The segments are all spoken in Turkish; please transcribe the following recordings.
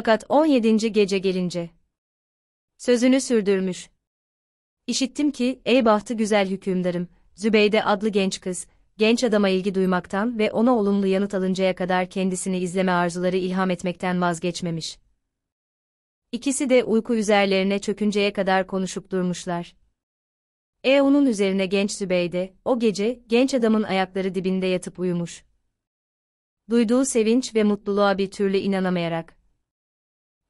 Fakat 17. gece gelince sözünü sürdürmüş. İşittim ki, ey bahtı güzel hükümdarım, Zübeyde adlı genç kız, genç adama ilgi duymaktan ve ona olumlu yanıt alıncaya kadar kendisini izleme arzuları ilham etmekten vazgeçmemiş. İkisi de uyku üzerlerine çökünceye kadar konuşup durmuşlar. E onun üzerine genç Zübeyde, o gece, genç adamın ayakları dibinde yatıp uyumuş. Duyduğu sevinç ve mutluluğa bir türlü inanamayarak,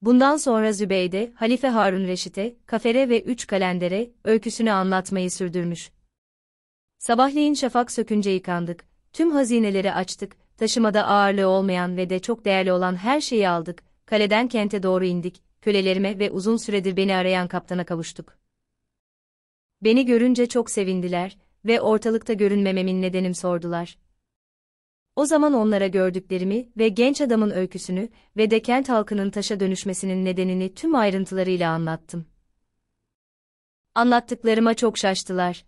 Bundan sonra Zübeyde, Halife Harun Reşit'e, Kafere ve Üç Kalendere, öyküsünü anlatmayı sürdürmüş. Sabahleyin şafak sökünce yıkandık, tüm hazineleri açtık, taşımada ağırlığı olmayan ve de çok değerli olan her şeyi aldık, kaleden kente doğru indik, kölelerime ve uzun süredir beni arayan kaptana kavuştuk. Beni görünce çok sevindiler ve ortalıkta görünmememin nedenim sordular. O zaman onlara gördüklerimi ve genç adamın öyküsünü ve de kent halkının taşa dönüşmesinin nedenini tüm ayrıntılarıyla anlattım. Anlattıklarıma çok şaştılar.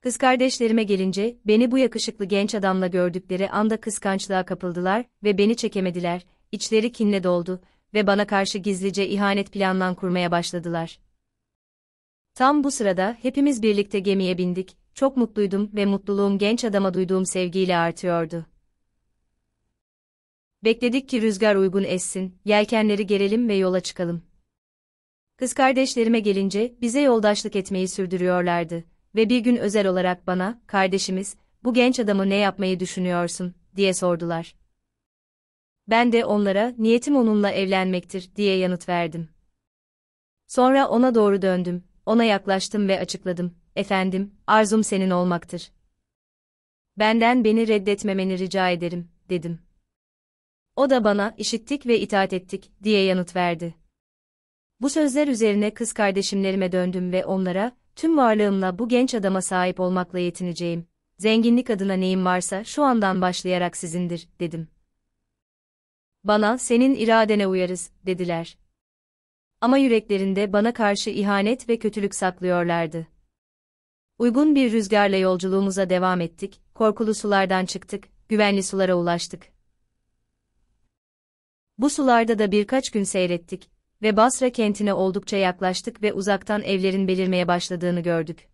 Kız kardeşlerime gelince, beni bu yakışıklı genç adamla gördükleri anda kıskançlığa kapıldılar ve beni çekemediler, içleri kinle doldu ve bana karşı gizlice ihanet planlan kurmaya başladılar. Tam bu sırada hepimiz birlikte gemiye bindik çok mutluydum ve mutluluğum genç adama duyduğum sevgiyle artıyordu. Bekledik ki rüzgar uygun essin, yelkenleri gerelim ve yola çıkalım. Kız kardeşlerime gelince bize yoldaşlık etmeyi sürdürüyorlardı ve bir gün özel olarak bana, kardeşimiz, bu genç adamı ne yapmayı düşünüyorsun, diye sordular. Ben de onlara, niyetim onunla evlenmektir, diye yanıt verdim. Sonra ona doğru döndüm, ona yaklaştım ve açıkladım efendim, arzum senin olmaktır. Benden beni reddetmemeni rica ederim, dedim. O da bana, işittik ve itaat ettik, diye yanıt verdi. Bu sözler üzerine kız kardeşimlerime döndüm ve onlara, tüm varlığımla bu genç adama sahip olmakla yetineceğim, zenginlik adına neyim varsa şu andan başlayarak sizindir, dedim. Bana, senin iradene uyarız, dediler. Ama yüreklerinde bana karşı ihanet ve kötülük saklıyorlardı. Uygun bir rüzgarla yolculuğumuza devam ettik, korkulu sulardan çıktık, güvenli sulara ulaştık. Bu sularda da birkaç gün seyrettik ve Basra kentine oldukça yaklaştık ve uzaktan evlerin belirmeye başladığını gördük.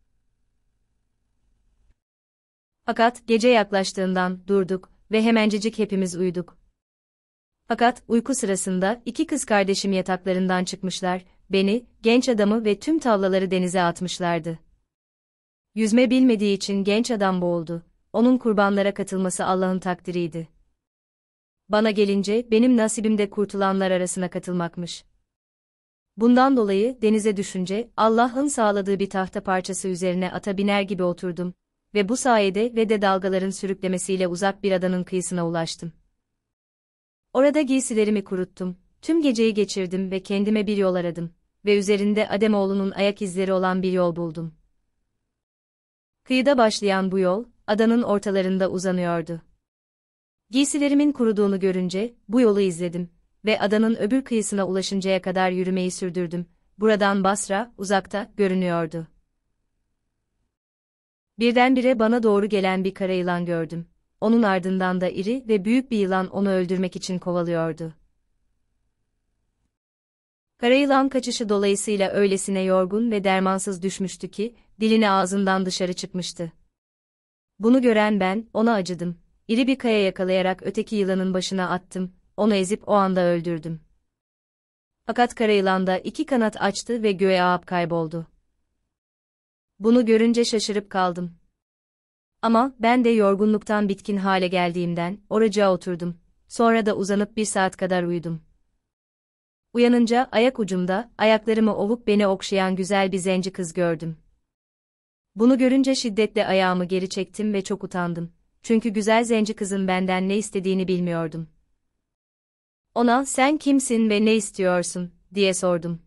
Fakat gece yaklaştığından durduk ve hemencecik hepimiz uyuduk. Fakat uyku sırasında iki kız kardeşim yataklarından çıkmışlar, beni, genç adamı ve tüm tavlaları denize atmışlardı. Yüzme bilmediği için genç adam boğuldu. Onun kurbanlara katılması Allah'ın takdiriydi. Bana gelince benim nasibimde kurtulanlar arasına katılmakmış. Bundan dolayı denize düşünce Allah'ın sağladığı bir tahta parçası üzerine ata biner gibi oturdum ve bu sayede ve de dalgaların sürüklemesiyle uzak bir adanın kıyısına ulaştım. Orada giysilerimi kuruttum, tüm geceyi geçirdim ve kendime bir yol aradım ve üzerinde Ademoğlu'nun ayak izleri olan bir yol buldum. Kıyıda başlayan bu yol, adanın ortalarında uzanıyordu. Giysilerimin kuruduğunu görünce, bu yolu izledim ve adanın öbür kıyısına ulaşıncaya kadar yürümeyi sürdürdüm. Buradan Basra, uzakta, görünüyordu. Birdenbire bana doğru gelen bir kara yılan gördüm. Onun ardından da iri ve büyük bir yılan onu öldürmek için kovalıyordu. Karayılan kaçışı dolayısıyla öylesine yorgun ve dermansız düşmüştü ki, dilini ağzından dışarı çıkmıştı. Bunu gören ben, ona acıdım. İri bir kaya yakalayarak öteki yılanın başına attım, onu ezip o anda öldürdüm. Fakat karayılan da iki kanat açtı ve göğe ağıp kayboldu. Bunu görünce şaşırıp kaldım. Ama ben de yorgunluktan bitkin hale geldiğimden oracığa oturdum. Sonra da uzanıp bir saat kadar uyudum. Uyanınca ayak ucumda, ayaklarımı ovup beni okşayan güzel bir zenci kız gördüm. Bunu görünce şiddetle ayağımı geri çektim ve çok utandım. Çünkü güzel zenci kızın benden ne istediğini bilmiyordum. Ona sen kimsin ve ne istiyorsun diye sordum.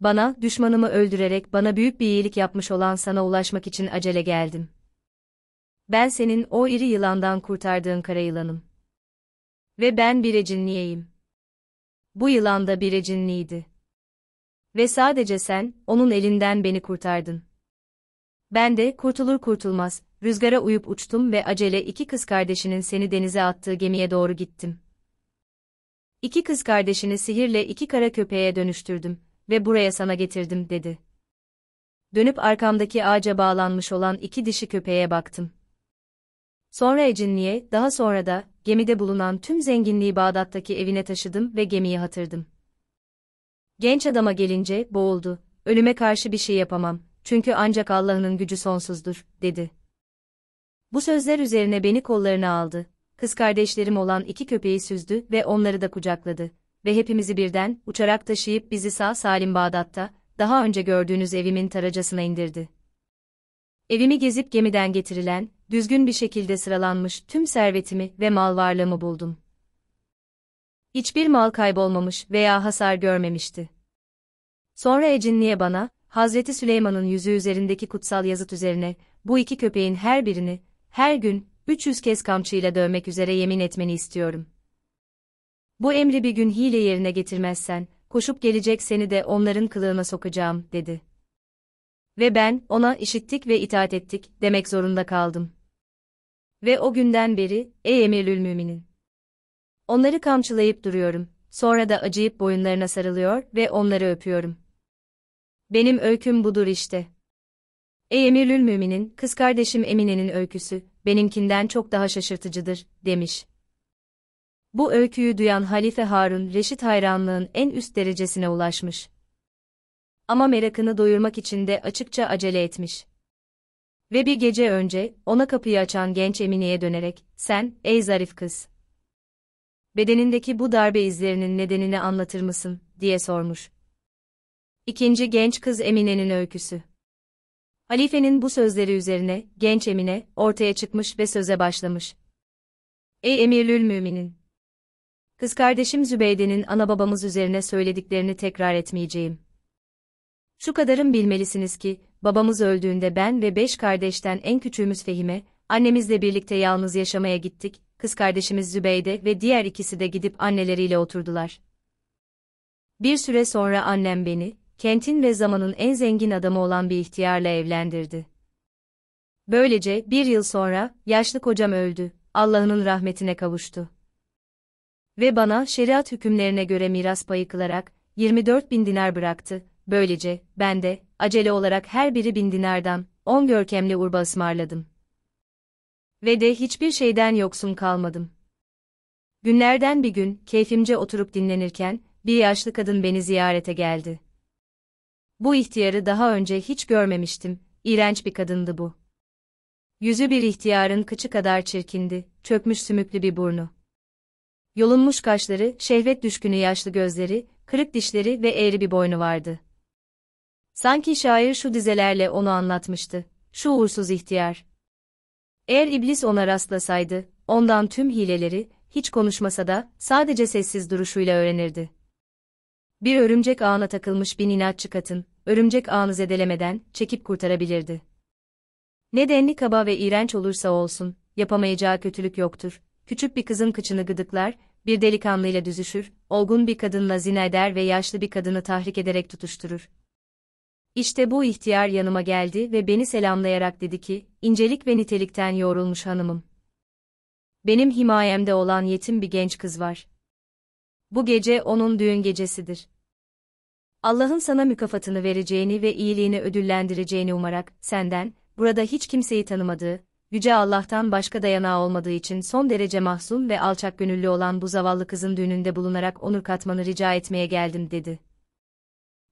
Bana düşmanımı öldürerek bana büyük bir iyilik yapmış olan sana ulaşmak için acele geldim. Ben senin o iri yılandan kurtardığın kara yılanım. Ve ben bir ecinliyeyim bu yılan da bir ecinliydi. Ve sadece sen, onun elinden beni kurtardın. Ben de, kurtulur kurtulmaz, rüzgara uyup uçtum ve acele iki kız kardeşinin seni denize attığı gemiye doğru gittim. İki kız kardeşini sihirle iki kara köpeğe dönüştürdüm ve buraya sana getirdim, dedi. Dönüp arkamdaki ağaca bağlanmış olan iki dişi köpeğe baktım. Sonra Ecinli'ye, daha sonra da, gemide bulunan tüm zenginliği Bağdat'taki evine taşıdım ve gemiyi hatırdım. Genç adama gelince, boğuldu. Ölüme karşı bir şey yapamam, çünkü ancak Allah'ın gücü sonsuzdur, dedi. Bu sözler üzerine beni kollarına aldı, kız kardeşlerim olan iki köpeği süzdü ve onları da kucakladı. Ve hepimizi birden, uçarak taşıyıp bizi sağ salim Bağdat'ta, daha önce gördüğünüz evimin taracasına indirdi. Evimi gezip gemiden getirilen, düzgün bir şekilde sıralanmış tüm servetimi ve mal varlığımı buldum. Hiçbir mal kaybolmamış veya hasar görmemişti. Sonra Ecinli'ye bana, Hazreti Süleyman'ın yüzü üzerindeki kutsal yazıt üzerine, bu iki köpeğin her birini, her gün, 300 kez kamçıyla dövmek üzere yemin etmeni istiyorum. Bu emri bir gün hile yerine getirmezsen, koşup gelecek seni de onların kılığına sokacağım, dedi. Ve ben, ona işittik ve itaat ettik, demek zorunda kaldım. Ve o günden beri, ey emirül müminin. Onları kamçılayıp duruyorum, sonra da acıyıp boyunlarına sarılıyor ve onları öpüyorum. Benim öyküm budur işte. Ey emirül müminin, kız kardeşim Emine'nin öyküsü, benimkinden çok daha şaşırtıcıdır, demiş. Bu öyküyü duyan Halife Harun reşit hayranlığın en üst derecesine ulaşmış. Ama merakını doyurmak için de açıkça acele etmiş. Ve bir gece önce, ona kapıyı açan genç Emine'ye dönerek, sen, ey zarif kız. Bedenindeki bu darbe izlerinin nedenini anlatır mısın, diye sormuş. İkinci genç kız Emine'nin öyküsü. Halifenin bu sözleri üzerine, genç Emine, ortaya çıkmış ve söze başlamış. Ey emirlül müminin! Kız kardeşim Zübeyde'nin ana babamız üzerine söylediklerini tekrar etmeyeceğim. Şu kadarın bilmelisiniz ki, babamız öldüğünde ben ve beş kardeşten en küçüğümüz Fehime, annemizle birlikte yalnız yaşamaya gittik, kız kardeşimiz Zübeyde ve diğer ikisi de gidip anneleriyle oturdular. Bir süre sonra annem beni, kentin ve zamanın en zengin adamı olan bir ihtiyarla evlendirdi. Böylece bir yıl sonra, yaşlı kocam öldü, Allah'ın rahmetine kavuştu. Ve bana şeriat hükümlerine göre miras payı kılarak, 24 bin dinar bıraktı, Böylece, ben de, acele olarak her biri bin dinardan, on görkemli urba ısmarladım. Ve de hiçbir şeyden yoksun kalmadım. Günlerden bir gün, keyfimce oturup dinlenirken, bir yaşlı kadın beni ziyarete geldi. Bu ihtiyarı daha önce hiç görmemiştim, iğrenç bir kadındı bu. Yüzü bir ihtiyarın kıçı kadar çirkindi, çökmüş sümüklü bir burnu. Yolunmuş kaşları, şehvet düşkünü yaşlı gözleri, kırık dişleri ve eğri bir boynu vardı. Sanki şair şu dizelerle onu anlatmıştı. Şu uğursuz ihtiyar. Eğer iblis ona rastlasaydı, ondan tüm hileleri, hiç konuşmasa da, sadece sessiz duruşuyla öğrenirdi. Bir örümcek ağına takılmış bir inatçı katın, örümcek ağını zedelemeden, çekip kurtarabilirdi. Ne denli kaba ve iğrenç olursa olsun, yapamayacağı kötülük yoktur. Küçük bir kızın kıçını gıdıklar, bir delikanlıyla düzüşür, olgun bir kadınla zina eder ve yaşlı bir kadını tahrik ederek tutuşturur. İşte bu ihtiyar yanıma geldi ve beni selamlayarak dedi ki, incelik ve nitelikten yorulmuş hanımım. Benim himayemde olan yetim bir genç kız var. Bu gece onun düğün gecesidir. Allah'ın sana mükafatını vereceğini ve iyiliğini ödüllendireceğini umarak, senden, burada hiç kimseyi tanımadığı, Yüce Allah'tan başka dayanağı olmadığı için son derece mahzun ve alçak gönüllü olan bu zavallı kızın düğününde bulunarak onur katmanı rica etmeye geldim dedi.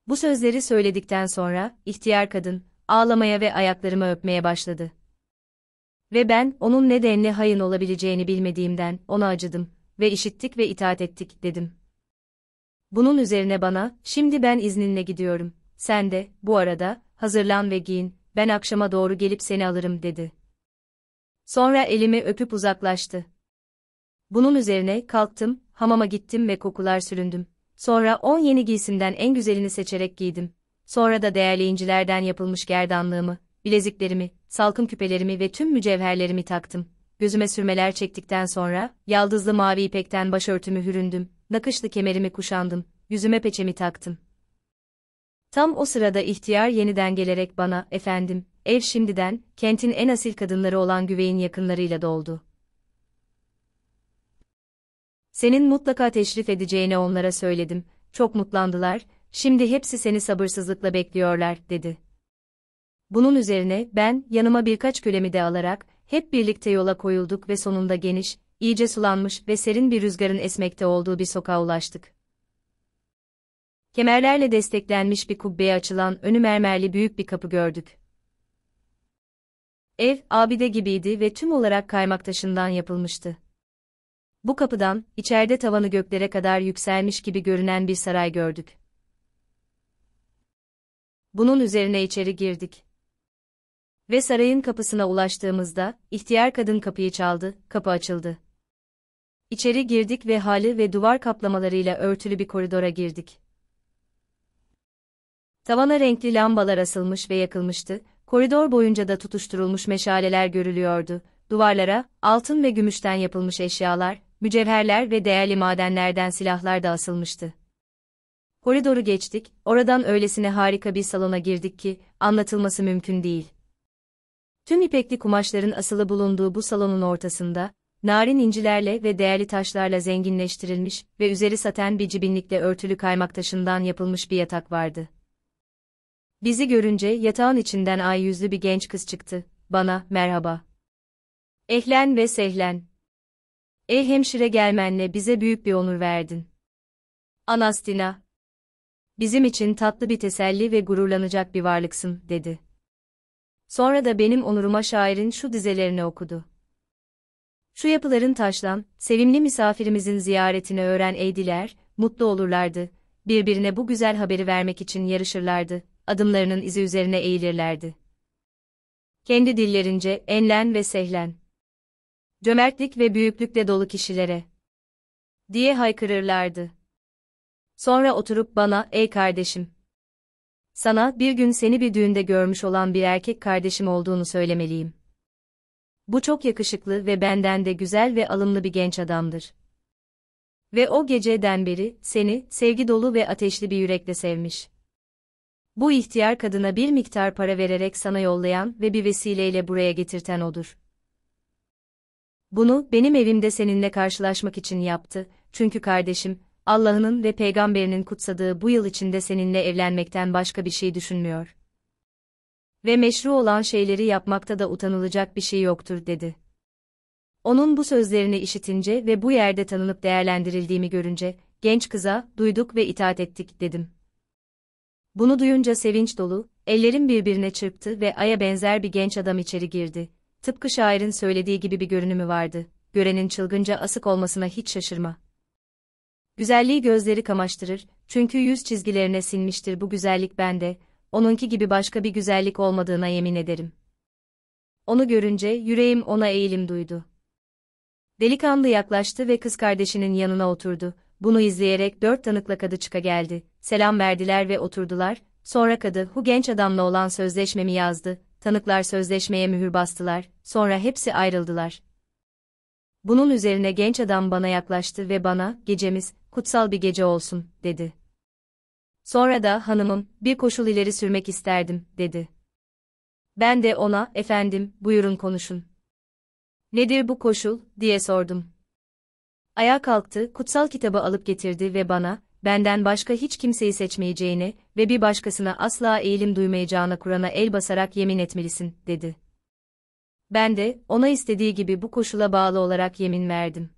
Bu sözleri söyledikten sonra, ihtiyar kadın, ağlamaya ve ayaklarımı öpmeye başladı. Ve ben, onun ne denli hayın olabileceğini bilmediğimden, ona acıdım ve işittik ve itaat ettik, dedim. Bunun üzerine bana, şimdi ben izninle gidiyorum, sen de, bu arada, hazırlan ve giyin, ben akşama doğru gelip seni alırım, dedi. Sonra elimi öpüp uzaklaştı. Bunun üzerine kalktım, hamama gittim ve kokular süründüm. Sonra 10 yeni giysimden en güzelini seçerek giydim. Sonra da değerli incilerden yapılmış gerdanlığımı, bileziklerimi, salkım küpelerimi ve tüm mücevherlerimi taktım. Gözüme sürmeler çektikten sonra, yaldızlı mavi ipekten başörtümü hüründüm, nakışlı kemerimi kuşandım, yüzüme peçemi taktım. Tam o sırada ihtiyar yeniden gelerek bana, efendim, ev şimdiden, kentin en asil kadınları olan güveyin yakınlarıyla doldu. Senin mutlaka teşrif edeceğini onlara söyledim, çok mutlandılar, şimdi hepsi seni sabırsızlıkla bekliyorlar, dedi. Bunun üzerine ben, yanıma birkaç kölemi de alarak, hep birlikte yola koyulduk ve sonunda geniş, iyice sulanmış ve serin bir rüzgarın esmekte olduğu bir sokağa ulaştık. Kemerlerle desteklenmiş bir kubbeye açılan önü mermerli büyük bir kapı gördük. Ev, abide gibiydi ve tüm olarak kaymak taşından yapılmıştı. Bu kapıdan, içeride tavanı göklere kadar yükselmiş gibi görünen bir saray gördük. Bunun üzerine içeri girdik. Ve sarayın kapısına ulaştığımızda, ihtiyar kadın kapıyı çaldı, kapı açıldı. İçeri girdik ve halı ve duvar kaplamalarıyla örtülü bir koridora girdik. Tavana renkli lambalar asılmış ve yakılmıştı, koridor boyunca da tutuşturulmuş meşaleler görülüyordu, duvarlara, altın ve gümüşten yapılmış eşyalar, mücevherler ve değerli madenlerden silahlar da asılmıştı. Koridoru geçtik, oradan öylesine harika bir salona girdik ki, anlatılması mümkün değil. Tüm ipekli kumaşların asılı bulunduğu bu salonun ortasında, narin incilerle ve değerli taşlarla zenginleştirilmiş ve üzeri saten bir cibinlikle örtülü kaymak taşından yapılmış bir yatak vardı. Bizi görünce yatağın içinden ay yüzlü bir genç kız çıktı, bana, merhaba. Ehlen ve sehlen. Ey hemşire gelmenle bize büyük bir onur verdin. Anastina. Bizim için tatlı bir teselli ve gururlanacak bir varlıksın, dedi. Sonra da benim onuruma şairin şu dizelerini okudu. Şu yapıların taşlan, sevimli misafirimizin ziyaretini öğren eydiler, mutlu olurlardı, birbirine bu güzel haberi vermek için yarışırlardı, adımlarının izi üzerine eğilirlerdi. Kendi dillerince enlen ve sehlen cömertlik ve büyüklükle dolu kişilere, diye haykırırlardı. Sonra oturup bana, ey kardeşim, sana bir gün seni bir düğünde görmüş olan bir erkek kardeşim olduğunu söylemeliyim. Bu çok yakışıklı ve benden de güzel ve alımlı bir genç adamdır. Ve o geceden beri seni sevgi dolu ve ateşli bir yürekle sevmiş. Bu ihtiyar kadına bir miktar para vererek sana yollayan ve bir vesileyle buraya getirten odur. Bunu benim evimde seninle karşılaşmak için yaptı. Çünkü kardeşim, Allah'ının ve peygamberinin kutsadığı bu yıl içinde seninle evlenmekten başka bir şey düşünmüyor. Ve meşru olan şeyleri yapmakta da utanılacak bir şey yoktur dedi. Onun bu sözlerini işitince ve bu yerde tanınıp değerlendirildiğimi görünce, genç kıza, duyduk ve itaat ettik dedim. Bunu duyunca sevinç dolu, ellerim birbirine çırptı ve aya benzer bir genç adam içeri girdi tıpkı şairin söylediği gibi bir görünümü vardı, görenin çılgınca asık olmasına hiç şaşırma. Güzelliği gözleri kamaştırır, çünkü yüz çizgilerine sinmiştir bu güzellik bende, onunki gibi başka bir güzellik olmadığına yemin ederim. Onu görünce yüreğim ona eğilim duydu. Delikanlı yaklaştı ve kız kardeşinin yanına oturdu, bunu izleyerek dört tanıkla kadı çıka geldi, selam verdiler ve oturdular, sonra kadı hu genç adamla olan sözleşmemi yazdı, tanıklar sözleşmeye mühür bastılar, sonra hepsi ayrıldılar. Bunun üzerine genç adam bana yaklaştı ve bana, gecemiz, kutsal bir gece olsun, dedi. Sonra da hanımım, bir koşul ileri sürmek isterdim, dedi. Ben de ona, efendim, buyurun konuşun. Nedir bu koşul, diye sordum. Ayağa kalktı, kutsal kitabı alıp getirdi ve bana, benden başka hiç kimseyi seçmeyeceğini ve bir başkasına asla eğilim duymayacağına Kur'an'a el basarak yemin etmelisin, dedi. Ben de, ona istediği gibi bu koşula bağlı olarak yemin verdim.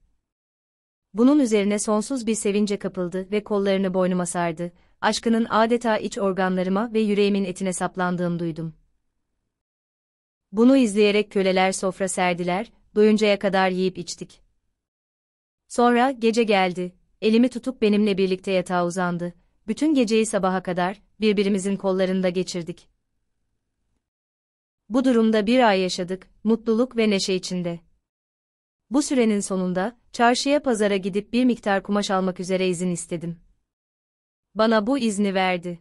Bunun üzerine sonsuz bir sevince kapıldı ve kollarını boynuma sardı, aşkının adeta iç organlarıma ve yüreğimin etine saplandığını duydum. Bunu izleyerek köleler sofra serdiler, doyuncaya kadar yiyip içtik. Sonra gece geldi, elimi tutup benimle birlikte yatağa uzandı. Bütün geceyi sabaha kadar birbirimizin kollarında geçirdik. Bu durumda bir ay yaşadık, mutluluk ve neşe içinde. Bu sürenin sonunda, çarşıya pazara gidip bir miktar kumaş almak üzere izin istedim. Bana bu izni verdi.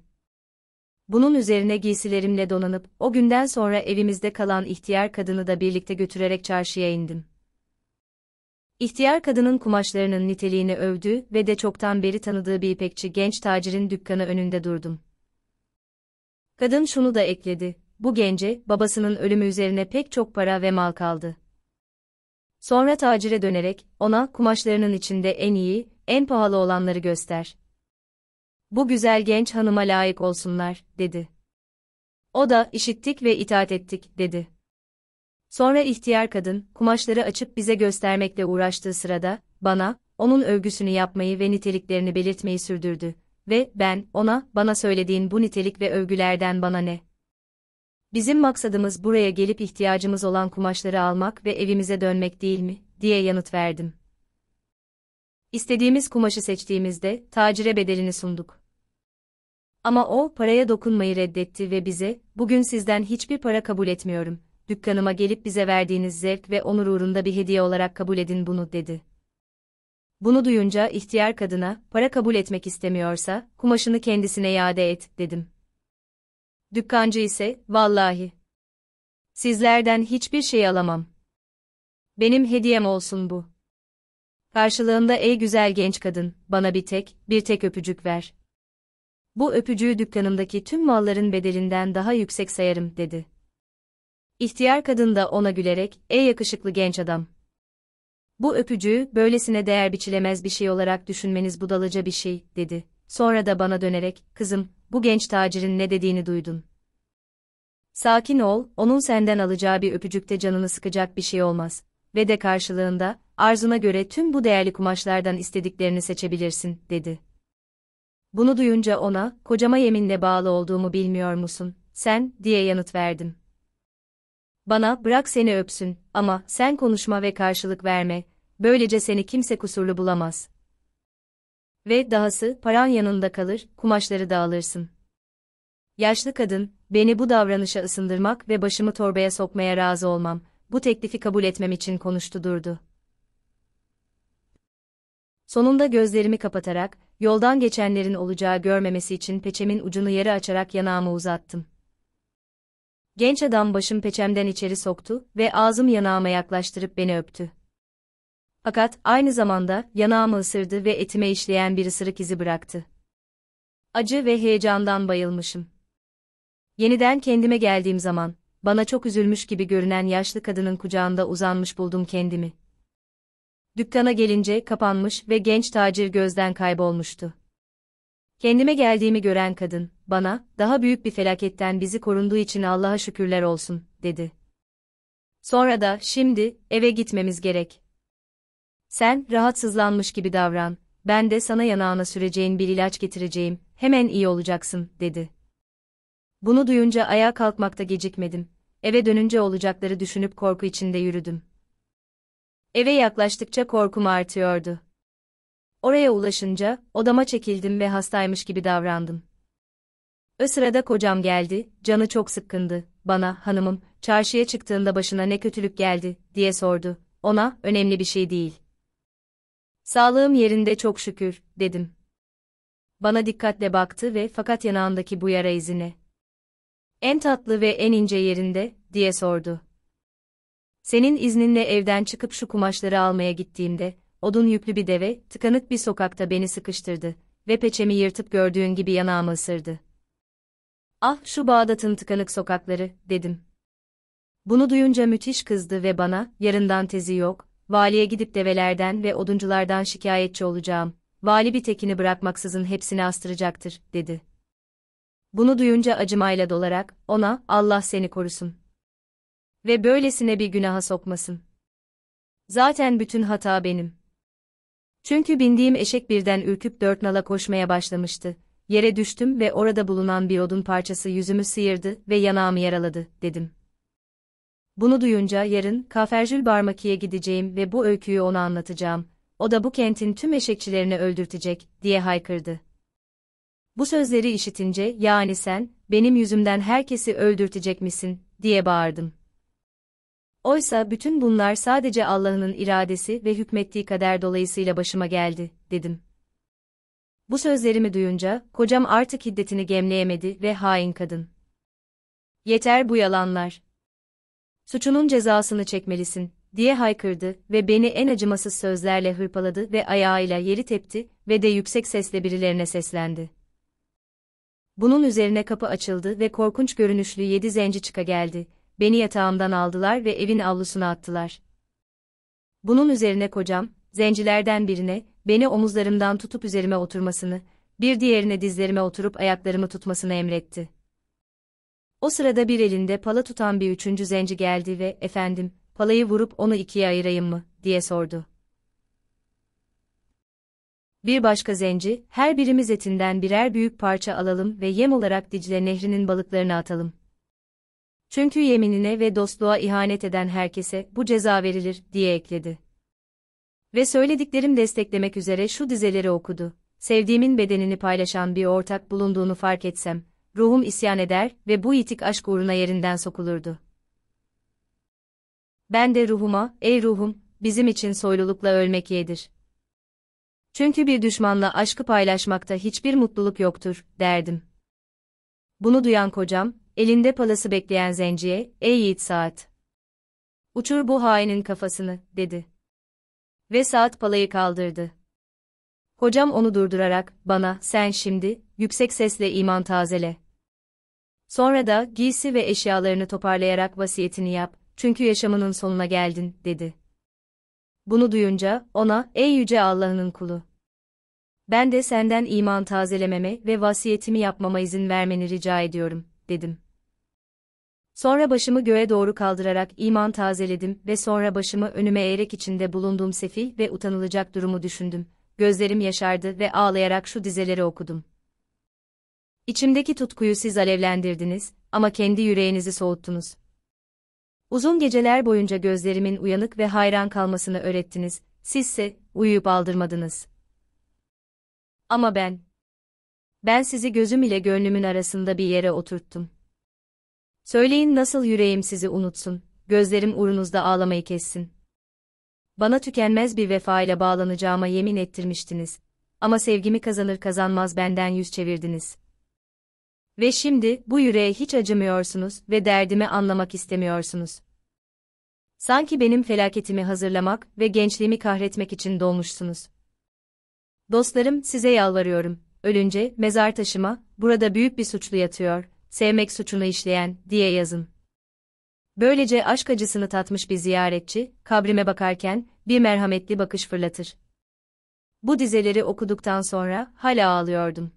Bunun üzerine giysilerimle donanıp, o günden sonra evimizde kalan ihtiyar kadını da birlikte götürerek çarşıya indim. İhtiyar kadının kumaşlarının niteliğini övdü ve de çoktan beri tanıdığı bir ipekçi genç tacirin dükkanı önünde durdum. Kadın şunu da ekledi, bu gence, babasının ölümü üzerine pek çok para ve mal kaldı. Sonra tacire dönerek, ona kumaşlarının içinde en iyi, en pahalı olanları göster. Bu güzel genç hanıma layık olsunlar, dedi. O da, işittik ve itaat ettik, dedi. Sonra ihtiyar kadın, kumaşları açıp bize göstermekle uğraştığı sırada, bana, onun övgüsünü yapmayı ve niteliklerini belirtmeyi sürdürdü. Ve ben, ona, bana söylediğin bu nitelik ve övgülerden bana ne? Bizim maksadımız buraya gelip ihtiyacımız olan kumaşları almak ve evimize dönmek değil mi? diye yanıt verdim. İstediğimiz kumaşı seçtiğimizde, tacire bedelini sunduk. Ama o, paraya dokunmayı reddetti ve bize, bugün sizden hiçbir para kabul etmiyorum, dükkanıma gelip bize verdiğiniz zevk ve onur uğrunda bir hediye olarak kabul edin bunu dedi. Bunu duyunca ihtiyar kadına, para kabul etmek istemiyorsa, kumaşını kendisine iade et, dedim. Dükkancı ise, vallahi. Sizlerden hiçbir şey alamam. Benim hediyem olsun bu. Karşılığında ey güzel genç kadın, bana bir tek, bir tek öpücük ver. Bu öpücüğü dükkanımdaki tüm malların bedelinden daha yüksek sayarım, dedi. İhtiyar kadın da ona gülerek, ''Ey yakışıklı genç adam! Bu öpücüğü böylesine değer biçilemez bir şey olarak düşünmeniz budalaca bir şey.'' dedi. Sonra da bana dönerek, ''Kızım, bu genç tacirin ne dediğini duydun. Sakin ol, onun senden alacağı bir öpücükte canını sıkacak bir şey olmaz. Ve de karşılığında, arzuna göre tüm bu değerli kumaşlardan istediklerini seçebilirsin, dedi. Bunu duyunca ona, kocama yeminle bağlı olduğumu bilmiyor musun, sen, diye yanıt verdim. Bana bırak seni öpsün ama sen konuşma ve karşılık verme, böylece seni kimse kusurlu bulamaz. Ve dahası paran yanında kalır, kumaşları da Yaşlı kadın, beni bu davranışa ısındırmak ve başımı torbaya sokmaya razı olmam, bu teklifi kabul etmem için konuştu durdu. Sonunda gözlerimi kapatarak, yoldan geçenlerin olacağı görmemesi için peçemin ucunu yere açarak yanağımı uzattım. Genç adam başım peçemden içeri soktu ve ağzım yanağıma yaklaştırıp beni öptü. Fakat aynı zamanda yanağımı ısırdı ve etime işleyen bir ısırık izi bıraktı. Acı ve heyecandan bayılmışım. Yeniden kendime geldiğim zaman, bana çok üzülmüş gibi görünen yaşlı kadının kucağında uzanmış buldum kendimi. Dükkana gelince kapanmış ve genç tacir gözden kaybolmuştu. Kendime geldiğimi gören kadın, bana, daha büyük bir felaketten bizi korunduğu için Allah'a şükürler olsun, dedi. Sonra da, şimdi, eve gitmemiz gerek. Sen, rahatsızlanmış gibi davran, ben de sana yanağına süreceğin bir ilaç getireceğim, hemen iyi olacaksın, dedi. Bunu duyunca ayağa kalkmakta gecikmedim. Eve dönünce olacakları düşünüp korku içinde yürüdüm. Eve yaklaştıkça korkum artıyordu. Oraya ulaşınca odama çekildim ve hastaymış gibi davrandım. O sırada kocam geldi, canı çok sıkkındı. Bana, hanımım, çarşıya çıktığında başına ne kötülük geldi, diye sordu. Ona, önemli bir şey değil. Sağlığım yerinde çok şükür, dedim. Bana dikkatle baktı ve fakat yanağındaki bu yara izine. En tatlı ve en ince yerinde, diye sordu. Senin izninle evden çıkıp şu kumaşları almaya gittiğimde, odun yüklü bir deve, tıkanık bir sokakta beni sıkıştırdı ve peçemi yırtıp gördüğün gibi yanağımı ısırdı. Ah şu Bağdat'ın tıkanık sokakları, dedim. Bunu duyunca müthiş kızdı ve bana, yarından tezi yok, valiye gidip develerden ve odunculardan şikayetçi olacağım, vali bir tekini bırakmaksızın hepsini astıracaktır, dedi. Bunu duyunca acımayla dolarak, ona, Allah seni korusun. Ve böylesine bir günaha sokmasın. Zaten bütün hata benim. Çünkü bindiğim eşek birden ürküp dört nala koşmaya başlamıştı. Yere düştüm ve orada bulunan bir odun parçası yüzümü sıyırdı ve yanağımı yaraladı, dedim. Bunu duyunca yarın Kaferjül Barmaki'ye gideceğim ve bu öyküyü ona anlatacağım. O da bu kentin tüm eşekçilerini öldürtecek, diye haykırdı. Bu sözleri işitince, yani sen, benim yüzümden herkesi öldürtecek misin, diye bağırdım. Oysa bütün bunlar sadece Allah'ın iradesi ve hükmettiği kader dolayısıyla başıma geldi, dedim. Bu sözlerimi duyunca, kocam artık hiddetini gemleyemedi ve hain kadın. Yeter bu yalanlar. Suçunun cezasını çekmelisin, diye haykırdı ve beni en acımasız sözlerle hırpaladı ve ayağıyla yeri tepti ve de yüksek sesle birilerine seslendi. Bunun üzerine kapı açıldı ve korkunç görünüşlü yedi zenci çıka geldi beni yatağımdan aldılar ve evin avlusuna attılar. Bunun üzerine kocam, zencilerden birine, beni omuzlarımdan tutup üzerime oturmasını, bir diğerine dizlerime oturup ayaklarımı tutmasını emretti. O sırada bir elinde pala tutan bir üçüncü zenci geldi ve, efendim, palayı vurup onu ikiye ayırayım mı, diye sordu. Bir başka zenci, her birimiz etinden birer büyük parça alalım ve yem olarak Dicle nehrinin balıklarını atalım. Çünkü yeminine ve dostluğa ihanet eden herkese bu ceza verilir, diye ekledi. Ve söylediklerim desteklemek üzere şu dizeleri okudu. Sevdiğimin bedenini paylaşan bir ortak bulunduğunu fark etsem, ruhum isyan eder ve bu itik aşk uğruna yerinden sokulurdu. Ben de ruhuma, ey ruhum, bizim için soylulukla ölmek yedir. Çünkü bir düşmanla aşkı paylaşmakta hiçbir mutluluk yoktur, derdim. Bunu duyan kocam, Elinde palası bekleyen zenciye, ey yiğit saat. Uçur bu hainin kafasını, dedi. Ve saat palayı kaldırdı. Hocam onu durdurarak, bana, sen şimdi, yüksek sesle iman tazele. Sonra da, giysi ve eşyalarını toparlayarak vasiyetini yap, çünkü yaşamının sonuna geldin, dedi. Bunu duyunca, ona, ey yüce Allah'ın kulu. Ben de senden iman tazelememe ve vasiyetimi yapmama izin vermeni rica ediyorum, dedim. Sonra başımı göğe doğru kaldırarak iman tazeledim ve sonra başımı önüme eğerek içinde bulunduğum sefil ve utanılacak durumu düşündüm. Gözlerim yaşardı ve ağlayarak şu dizeleri okudum. İçimdeki tutkuyu siz alevlendirdiniz ama kendi yüreğinizi soğuttunuz. Uzun geceler boyunca gözlerimin uyanık ve hayran kalmasını öğrettiniz, sizse uyuyup aldırmadınız. Ama ben, ben sizi gözüm ile gönlümün arasında bir yere oturttum. Söyleyin nasıl yüreğim sizi unutsun, gözlerim urunuzda ağlamayı kessin. Bana tükenmez bir vefa ile bağlanacağıma yemin ettirmiştiniz. Ama sevgimi kazanır kazanmaz benden yüz çevirdiniz. Ve şimdi bu yüreğe hiç acımıyorsunuz ve derdimi anlamak istemiyorsunuz. Sanki benim felaketimi hazırlamak ve gençliğimi kahretmek için dolmuşsunuz. Dostlarım size yalvarıyorum, ölünce mezar taşıma, burada büyük bir suçlu yatıyor, sevmek suçunu işleyen, diye yazın. Böylece aşk acısını tatmış bir ziyaretçi, kabrime bakarken, bir merhametli bakış fırlatır. Bu dizeleri okuduktan sonra, hala ağlıyordum.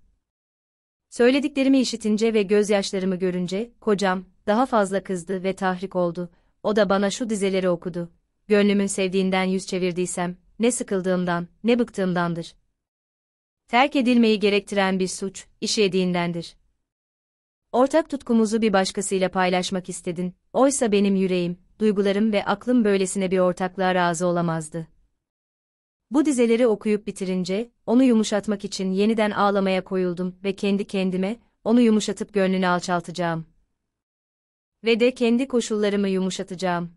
Söylediklerimi işitince ve gözyaşlarımı görünce, kocam, daha fazla kızdı ve tahrik oldu. O da bana şu dizeleri okudu. Gönlümün sevdiğinden yüz çevirdiysem, ne sıkıldığımdan, ne bıktığımdandır terk edilmeyi gerektiren bir suç, işlediğindendir. Ortak tutkumuzu bir başkasıyla paylaşmak istedin, oysa benim yüreğim, duygularım ve aklım böylesine bir ortaklığa razı olamazdı. Bu dizeleri okuyup bitirince, onu yumuşatmak için yeniden ağlamaya koyuldum ve kendi kendime, onu yumuşatıp gönlünü alçaltacağım. Ve de kendi koşullarımı yumuşatacağım.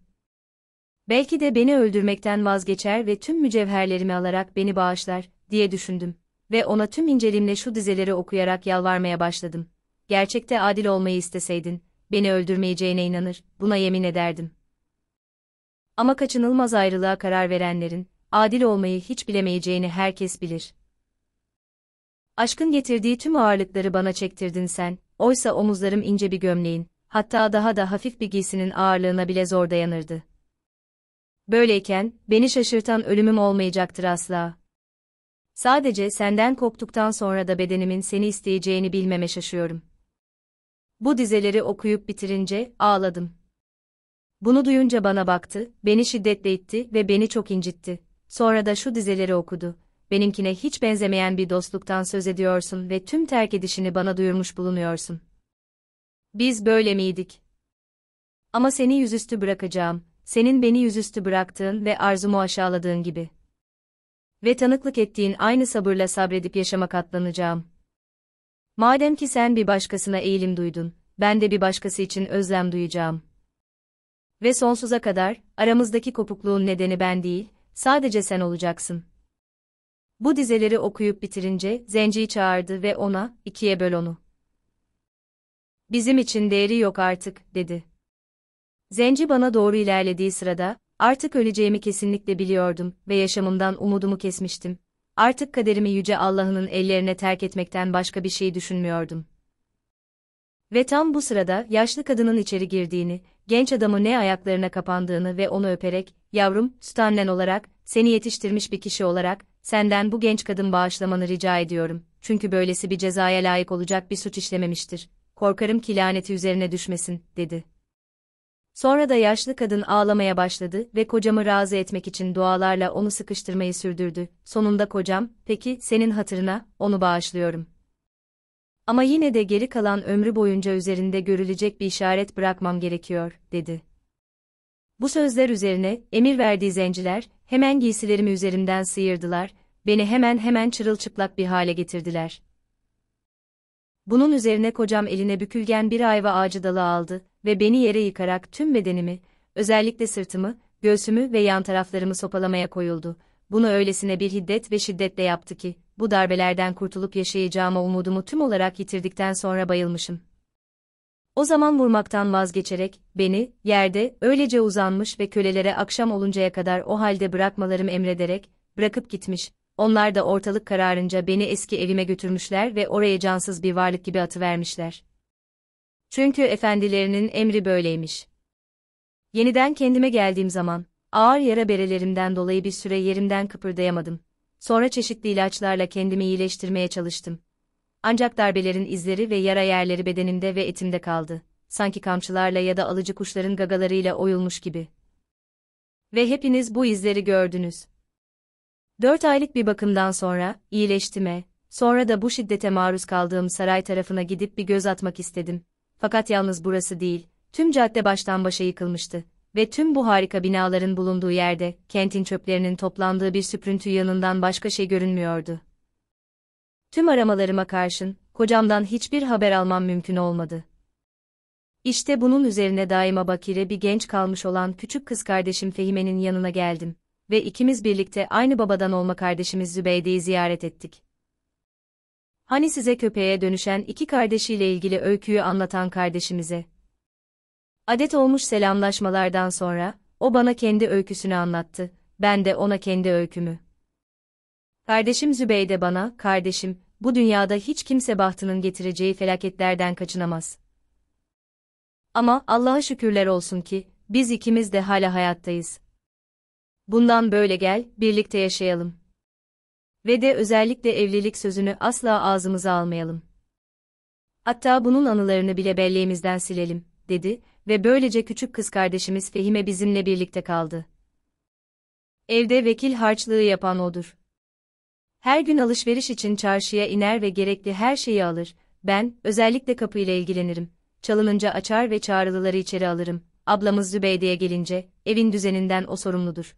Belki de beni öldürmekten vazgeçer ve tüm mücevherlerimi alarak beni bağışlar, diye düşündüm. Ve ona tüm incelimle şu dizeleri okuyarak yalvarmaya başladım. Gerçekte adil olmayı isteseydin, beni öldürmeyeceğine inanır, buna yemin ederdim. Ama kaçınılmaz ayrılığa karar verenlerin, adil olmayı hiç bilemeyeceğini herkes bilir. Aşkın getirdiği tüm ağırlıkları bana çektirdin sen, oysa omuzlarım ince bir gömleğin, hatta daha da hafif bir giysinin ağırlığına bile zor dayanırdı. Böyleyken, beni şaşırtan ölümüm olmayacaktır asla. Sadece senden koptuktan sonra da bedenimin seni isteyeceğini bilmeme şaşıyorum. Bu dizeleri okuyup bitirince ağladım. Bunu duyunca bana baktı, beni şiddetle itti ve beni çok incitti. Sonra da şu dizeleri okudu. Benimkine hiç benzemeyen bir dostluktan söz ediyorsun ve tüm terk edişini bana duyurmuş bulunuyorsun. Biz böyle miydik? Ama seni yüzüstü bırakacağım, senin beni yüzüstü bıraktığın ve arzumu aşağıladığın gibi.'' ve tanıklık ettiğin aynı sabırla sabredip yaşama katlanacağım. Madem ki sen bir başkasına eğilim duydun, ben de bir başkası için özlem duyacağım. Ve sonsuza kadar, aramızdaki kopukluğun nedeni ben değil, sadece sen olacaksın. Bu dizeleri okuyup bitirince, zenciyi çağırdı ve ona, ikiye böl onu. Bizim için değeri yok artık, dedi. Zenci bana doğru ilerlediği sırada, Artık öleceğimi kesinlikle biliyordum ve yaşamımdan umudumu kesmiştim. Artık kaderimi yüce Allah'ın ellerine terk etmekten başka bir şey düşünmüyordum. Ve tam bu sırada yaşlı kadının içeri girdiğini, genç adamı ne ayaklarına kapandığını ve onu öperek, yavrum, Stanlen olarak, seni yetiştirmiş bir kişi olarak, senden bu genç kadın bağışlamanı rica ediyorum. Çünkü böylesi bir cezaya layık olacak bir suç işlememiştir. Korkarım ki laneti üzerine düşmesin, dedi. Sonra da yaşlı kadın ağlamaya başladı ve kocamı razı etmek için dualarla onu sıkıştırmayı sürdürdü. Sonunda kocam, peki senin hatırına, onu bağışlıyorum. Ama yine de geri kalan ömrü boyunca üzerinde görülecek bir işaret bırakmam gerekiyor, dedi. Bu sözler üzerine, emir verdiği zenciler, hemen giysilerimi üzerimden sıyırdılar, beni hemen hemen çırılçıplak bir hale getirdiler. Bunun üzerine kocam eline bükülgen bir ayva ağacı dalı aldı, ve beni yere yıkarak tüm bedenimi, özellikle sırtımı, göğsümü ve yan taraflarımı sopalamaya koyuldu. Bunu öylesine bir hiddet ve şiddetle yaptı ki, bu darbelerden kurtulup yaşayacağıma umudumu tüm olarak yitirdikten sonra bayılmışım. O zaman vurmaktan vazgeçerek, beni, yerde, öylece uzanmış ve kölelere akşam oluncaya kadar o halde bırakmalarım emrederek, bırakıp gitmiş, onlar da ortalık kararınca beni eski evime götürmüşler ve oraya cansız bir varlık gibi atıvermişler. Çünkü efendilerinin emri böyleymiş. Yeniden kendime geldiğim zaman, ağır yara berelerimden dolayı bir süre yerimden kıpırdayamadım. Sonra çeşitli ilaçlarla kendimi iyileştirmeye çalıştım. Ancak darbelerin izleri ve yara yerleri bedenimde ve etimde kaldı. Sanki kamçılarla ya da alıcı kuşların gagalarıyla oyulmuş gibi. Ve hepiniz bu izleri gördünüz. Dört aylık bir bakımdan sonra, iyileştime, sonra da bu şiddete maruz kaldığım saray tarafına gidip bir göz atmak istedim. Fakat yalnız burası değil, tüm cadde baştan başa yıkılmıştı ve tüm bu harika binaların bulunduğu yerde, kentin çöplerinin toplandığı bir süprüntü yanından başka şey görünmüyordu. Tüm aramalarıma karşın, kocamdan hiçbir haber almam mümkün olmadı. İşte bunun üzerine daima bakire bir genç kalmış olan küçük kız kardeşim Fehime'nin yanına geldim ve ikimiz birlikte aynı babadan olma kardeşimiz Zübeyde'yi ziyaret ettik. Hani size köpeğe dönüşen iki kardeşiyle ilgili öyküyü anlatan kardeşimize. Adet olmuş selamlaşmalardan sonra, o bana kendi öyküsünü anlattı, ben de ona kendi öykümü. Kardeşim Zübeyde bana, kardeşim, bu dünyada hiç kimse bahtının getireceği felaketlerden kaçınamaz. Ama Allah'a şükürler olsun ki, biz ikimiz de hala hayattayız. Bundan böyle gel, birlikte yaşayalım. Ve de özellikle evlilik sözünü asla ağzımıza almayalım. Hatta bunun anılarını bile belleğimizden silelim, dedi ve böylece küçük kız kardeşimiz Fehime bizimle birlikte kaldı. Evde vekil harçlığı yapan odur. Her gün alışveriş için çarşıya iner ve gerekli her şeyi alır. Ben, özellikle kapıyla ilgilenirim. Çalınınca açar ve çağrılıları içeri alırım. Ablamız Zübeyde'ye gelince, evin düzeninden o sorumludur.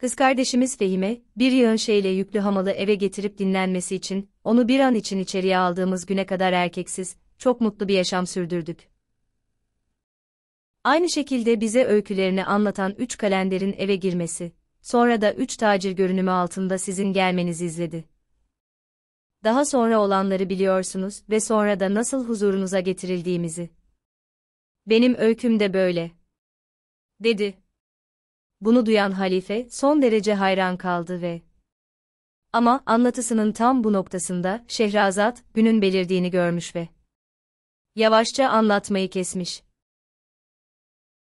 Kız kardeşimiz Fehime, bir yığın şeyle yüklü hamalı eve getirip dinlenmesi için, onu bir an için içeriye aldığımız güne kadar erkeksiz, çok mutlu bir yaşam sürdürdük. Aynı şekilde bize öykülerini anlatan üç kalenderin eve girmesi, sonra da üç tacir görünümü altında sizin gelmenizi izledi. Daha sonra olanları biliyorsunuz ve sonra da nasıl huzurunuza getirildiğimizi. Benim öyküm de böyle. Dedi. Bunu duyan halife son derece hayran kaldı ve ama anlatısının tam bu noktasında Şehrazat günün belirdiğini görmüş ve yavaşça anlatmayı kesmiş.